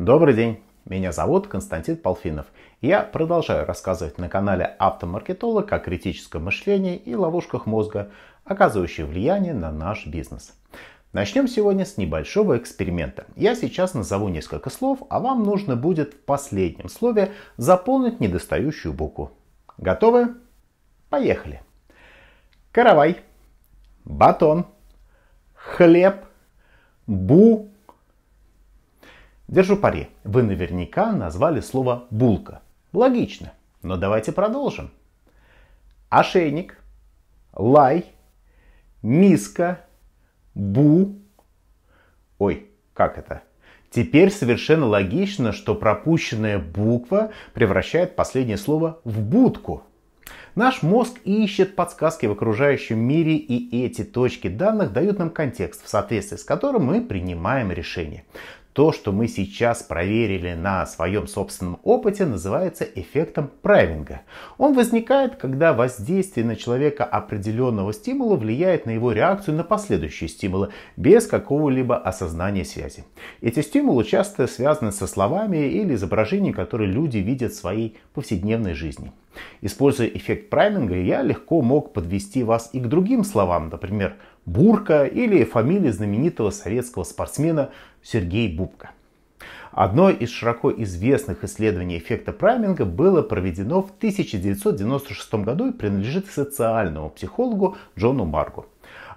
Добрый день! Меня зовут Константин Полфинов. Я продолжаю рассказывать на канале Автомаркетолог о критическом мышлении и ловушках мозга, оказывающих влияние на наш бизнес. Начнем сегодня с небольшого эксперимента. Я сейчас назову несколько слов, а вам нужно будет в последнем слове заполнить недостающую букву. Готовы? Поехали. Каравай, батон, хлеб, бу. Держу пари, вы наверняка назвали слово булка. Логично, но давайте продолжим. Ошейник, лай, миска, бу. Ой, как это? Теперь совершенно логично, что пропущенная буква превращает последнее слово в будку. Наш мозг ищет подсказки в окружающем мире, и эти точки данных дают нам контекст, в соответствии с которым мы принимаем решение. То, что мы сейчас проверили на своем собственном опыте, называется эффектом прайминга. Он возникает, когда воздействие на человека определенного стимула влияет на его реакцию на последующие стимулы, без какого-либо осознания связи. Эти стимулы часто связаны со словами или изображениями, которые люди видят в своей повседневной жизни. Используя эффект прайминга, я легко мог подвести вас и к другим словам, например, Бурка или фамилия знаменитого советского спортсмена Сергей Бубка. Одно из широко известных исследований эффекта прайминга было проведено в 1996 году и принадлежит социальному психологу Джону Маргу.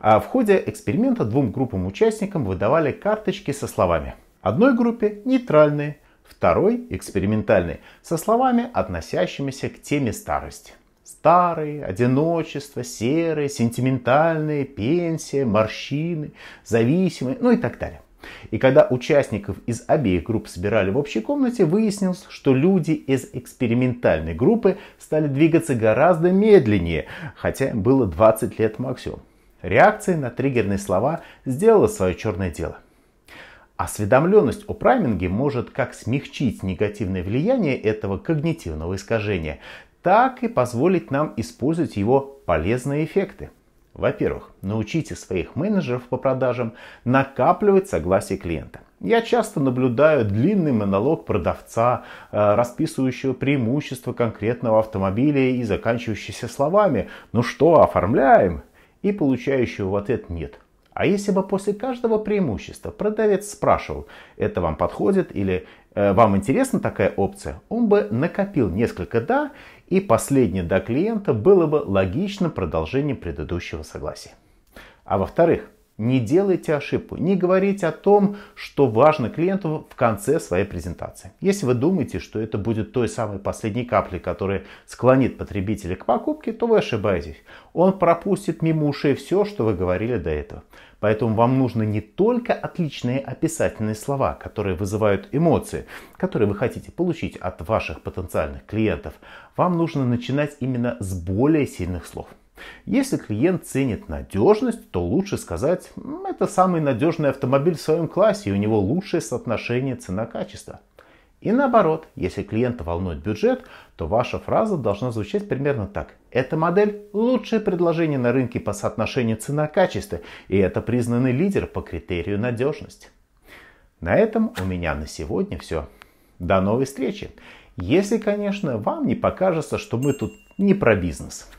А в ходе эксперимента двум группам участникам выдавали карточки со словами. Одной группе нейтральные, второй экспериментальные, со словами, относящимися к теме старости. Старые, одиночество, серые, сентиментальные, пенсия, морщины, зависимые, ну и так далее. И когда участников из обеих групп собирали в общей комнате, выяснилось, что люди из экспериментальной группы стали двигаться гораздо медленнее, хотя им было 20 лет максимум. Реакция на триггерные слова сделала свое черное дело. Осведомленность о прайминге может как смягчить негативное влияние этого когнитивного искажения, так и позволить нам использовать его полезные эффекты. Во-первых, научите своих менеджеров по продажам накапливать согласие клиента. Я часто наблюдаю длинный монолог продавца, э, расписывающего преимущества конкретного автомобиля и заканчивающийся словами «Ну что, оформляем?» и получающего в ответ «нет». А если бы после каждого преимущества продавец спрашивал «Это вам подходит?» или «Э, «Вам интересна такая опция?», он бы накопил несколько «да» и последнее до клиента было бы логичным продолжением предыдущего согласия. А во-вторых, не делайте ошибку, не говорите о том, что важно клиенту в конце своей презентации. Если вы думаете, что это будет той самой последней каплей, которая склонит потребителя к покупке, то вы ошибаетесь. Он пропустит мимо ушей все, что вы говорили до этого. Поэтому вам нужно не только отличные описательные слова, которые вызывают эмоции, которые вы хотите получить от ваших потенциальных клиентов, вам нужно начинать именно с более сильных слов. Если клиент ценит надежность, то лучше сказать, это самый надежный автомобиль в своем классе, и у него лучшее соотношение цена-качество. И наоборот, если клиента волнует бюджет, то ваша фраза должна звучать примерно так. Эта модель – лучшее предложение на рынке по соотношению цена-качество, и это признанный лидер по критерию надежность. На этом у меня на сегодня все. До новой встречи. Если, конечно, вам не покажется, что мы тут не про бизнес.